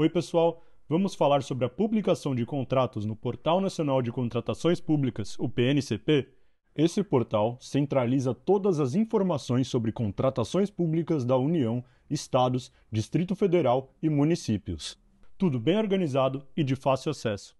Oi, pessoal. Vamos falar sobre a publicação de contratos no Portal Nacional de Contratações Públicas, o PNCP. Esse portal centraliza todas as informações sobre contratações públicas da União, estados, Distrito Federal e municípios. Tudo bem organizado e de fácil acesso.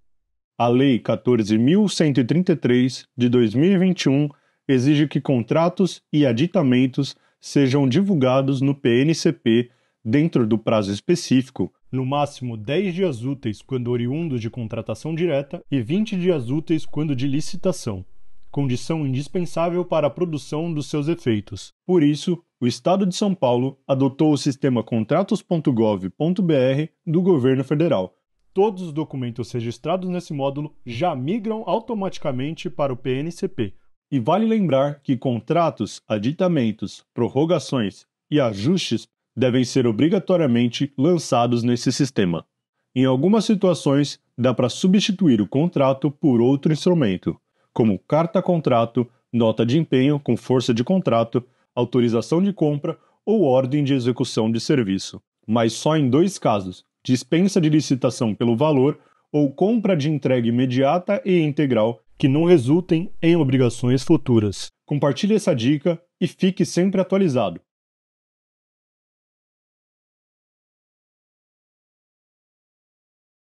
A Lei 14.133 de 2021 exige que contratos e aditamentos sejam divulgados no PNCP dentro do prazo específico, no máximo 10 dias úteis quando oriundo de contratação direta e 20 dias úteis quando de licitação, condição indispensável para a produção dos seus efeitos. Por isso, o Estado de São Paulo adotou o sistema contratos.gov.br do governo federal. Todos os documentos registrados nesse módulo já migram automaticamente para o PNCP. E vale lembrar que contratos, aditamentos, prorrogações e ajustes devem ser obrigatoriamente lançados nesse sistema. Em algumas situações, dá para substituir o contrato por outro instrumento, como carta-contrato, nota de empenho com força de contrato, autorização de compra ou ordem de execução de serviço. Mas só em dois casos: dispensa de licitação pelo valor ou compra de entrega imediata e integral que não resultem em obrigações futuras. Compartilhe essa dica e fique sempre atualizado.